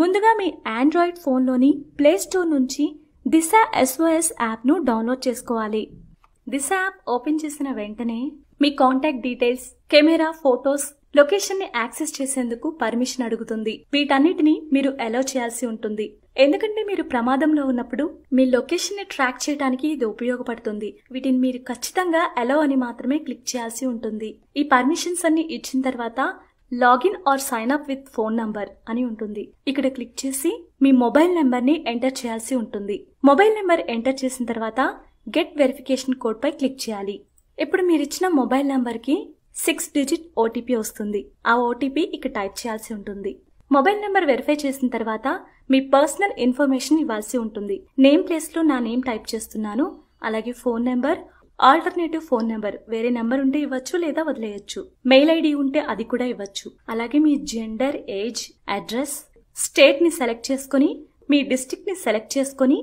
ముందుగా మీ Android ఫోన్లోని play store నుంచి దిశ SOS యాప్ను డౌన్లోడ్ చేసుకోవాలి దిశ యాప్ ఓపెన్ చేసిన వెంటనే మీ contact details camera photos location ని యాక్సెస్ చేసేందుకు పర్మిషన్ అడుగుతుంది వీటన్నిటిని మీరు అలో చేయాల్సి ఉంటుంది ఎందుకంటే మీరు ప్రమాదంలో ఉన్నప్పుడు మీ లొకేషన్ ని ట్రాక్ చేయడానికి ఇది ఉపయోగపడుతుంది వీటిని మీరు ఖచ్చితంగా అలో అని మాత్రమే క్లిక్ చేయాల్సి ఉంటుంది ఈ పర్మిషన్స్ అన్ని ఇచ్చిన తర్వాత login or sign up with phone number అని ఉంటుంది ఇక్కడ క్లిక్ చేసి మీ మొబైల్ నెంబర్ని ఎంటర్ చేయాల్సి ఉంటుంది మొబైల్ నెంబర్ ఎంటర్ చేసిన తర్వాత గెట్ వెరిఫికేషన్ కోడ్ పై క్లిక్ చేయాలి ఇప్పుడు మీరు ఇచ్చిన మొబైల్ నెంబర్కి సిక్స్ డిజిట్ ఓటీపీ వస్తుంది ఆ ఓటీపీ ఇక్కడ టైప్ చేయాల్సి ఉంటుంది మొబైల్ నెంబర్ వెరిఫై చేసిన తర్వాత మీ పర్సనల్ ఇన్ఫర్మేషన్ ఇవ్వాల్సి ఉంటుంది నేమ్ ప్లేస్లో నా నేమ్ టైప్ చేస్తున్నాను అలాగే phone number alternative phone number వేరే నెంబర్ ఉంటే ఇవ్వచ్చు లేదా వదిలేయచ్చు మెయిల్ ఐడి ఉంటే అది కూడా ఇవ్వచ్చు అలాగే మీ జెండర్ ఏజ్ అడ్రస్ స్టేట్ని సెలెక్ట్ చేసుకుని మీ డిస్టిక్ని సెలెక్ట్ చేసుకుని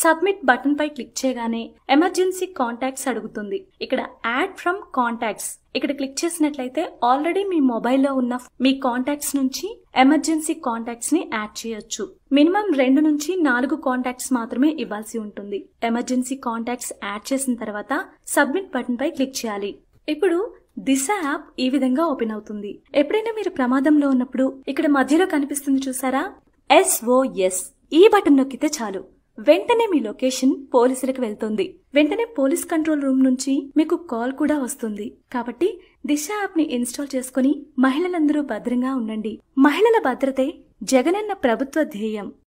సబ్మిట్ బటన్ పై క్లిక్ చేయగానే ఎమర్జెన్సీ కాంటాక్ట్స్ అడుగుతుంది ఇక్కడ యాడ్ ఫ్రమ్ కాంటాక్ట్స్ ఇక్కడ క్లిక్ చేసినట్లయితే ఆల్రెడీ మీ మొబైల్లో ఉన్న మీ కాంటాక్ట్స్ నుంచి ఎమర్జెన్సీ కాంటాక్ట్స్ ని యాడ్ చేయొచ్చు మినిమం రెండు నుంచి నాలుగు కాంటాక్ట్స్ మాత్రమే ఇవ్వాల్సి ఉంటుంది ఎమర్జెన్సీ కాంటాక్ట్స్ యాడ్ చేసిన తర్వాత సబ్మిట్ బటన్ పై క్లిక్ చేయాలి ఇప్పుడు దిశ యాప్ ఈ విధంగా ఓపెన్ అవుతుంది ఎప్పుడైనా మీరు ప్రమాదంలో ఉన్నప్పుడు ఇక్కడ మధ్యలో కనిపిస్తుంది చూసారా ఎస్ఓఎస్ ఈ బటన్ నొక్కితే చాలు వెంటనే మీ లొకేషన్ పోలీసులకు వెళ్తుంది వెంటనే పోలీస్ కంట్రోల్ రూమ్ నుంచి మీకు కాల్ కూడా వస్తుంది కాబట్టి దిశ యాప్ ని ఇన్స్టాల్ చేసుకుని మహిళలందరూ భద్రంగా ఉండండి మహిళల భద్రతే జగనన్న ప్రభుత్వ ధ్యేయం